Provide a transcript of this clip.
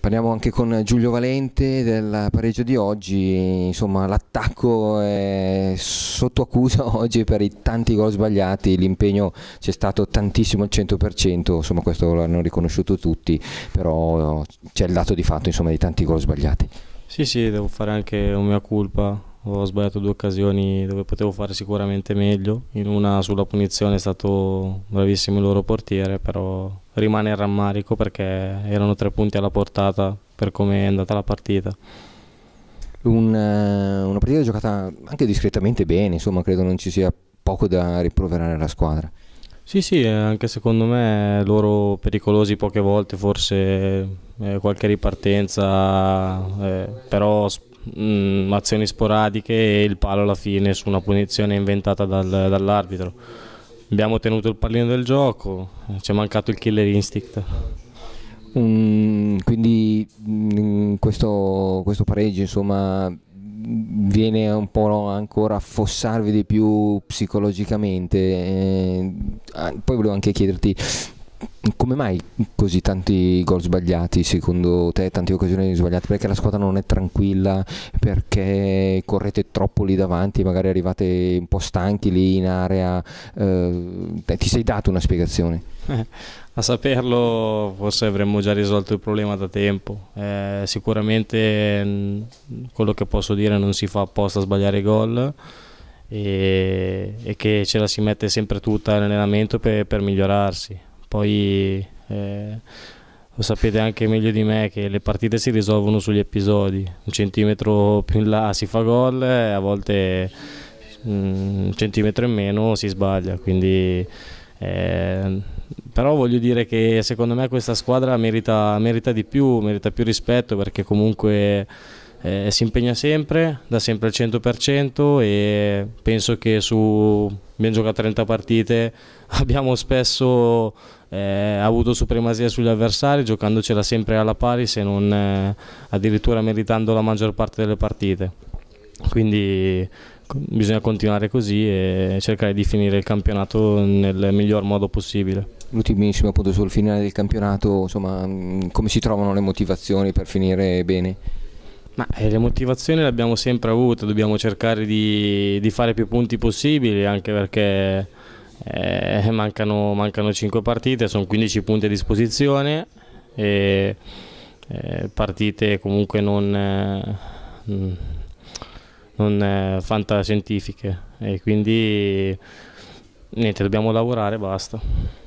Parliamo anche con Giulio Valente del pareggio di oggi, insomma l'attacco è sotto accusa oggi per i tanti gol sbagliati, l'impegno c'è stato tantissimo al 100%, insomma questo hanno riconosciuto tutti, però c'è il dato di fatto insomma, di tanti gol sbagliati. Sì sì, devo fare anche un mia colpa, ho sbagliato due occasioni dove potevo fare sicuramente meglio, in una sulla punizione è stato bravissimo il loro portiere, però rimane il rammarico perché erano tre punti alla portata per come è andata la partita. Un, eh, una partita giocata anche discretamente bene, insomma credo non ci sia poco da riproverare alla squadra. Sì, sì, eh, anche secondo me loro pericolosi poche volte, forse eh, qualche ripartenza, eh, però mh, mm, azioni sporadiche e il palo alla fine su una punizione inventata dal, dall'arbitro. Abbiamo tenuto il pallino del gioco, ci è mancato il killer instinct. Mm, quindi mh, mm, questo, questo pareggio insomma viene un po' ancora a fossarvi di più psicologicamente. Eh, ah, poi volevo anche chiederti, come mai così tanti gol sbagliati secondo te, tante occasioni sbagliate? Perché la squadra non è tranquilla, perché correte troppo lì davanti, magari arrivate un po' stanchi lì in area, eh, ti sei dato una spiegazione? Eh, a saperlo forse avremmo già risolto il problema da tempo, eh, sicuramente mm, quello che posso dire non si fa apposta a sbagliare gol e, e che ce la si mette sempre tutta in allenamento per, per migliorarsi. Poi eh, lo sapete anche meglio di me che le partite si risolvono sugli episodi, un centimetro più in là si fa gol e a volte mm, un centimetro in meno si sbaglia, quindi eh, però voglio dire che secondo me questa squadra merita, merita di più, merita più rispetto perché comunque eh, si impegna sempre, dà sempre il 100% e penso che su abbiamo giocato 30 partite, abbiamo spesso eh, avuto supremazia sugli avversari, giocandocela sempre alla pari se non eh, addirittura meritando la maggior parte delle partite. Quindi bisogna continuare così e cercare di finire il campionato nel miglior modo possibile. L'ultimissimo appunto sul finale del campionato, insomma, mm, come si trovano le motivazioni per finire bene? Ma eh, le motivazioni le abbiamo sempre avute, dobbiamo cercare di, di fare più punti possibili, anche perché eh, mancano, mancano, 5 partite, sono 15 punti a disposizione, e, eh, partite comunque non, eh, non eh, fantascientifiche e quindi niente, dobbiamo lavorare e basta.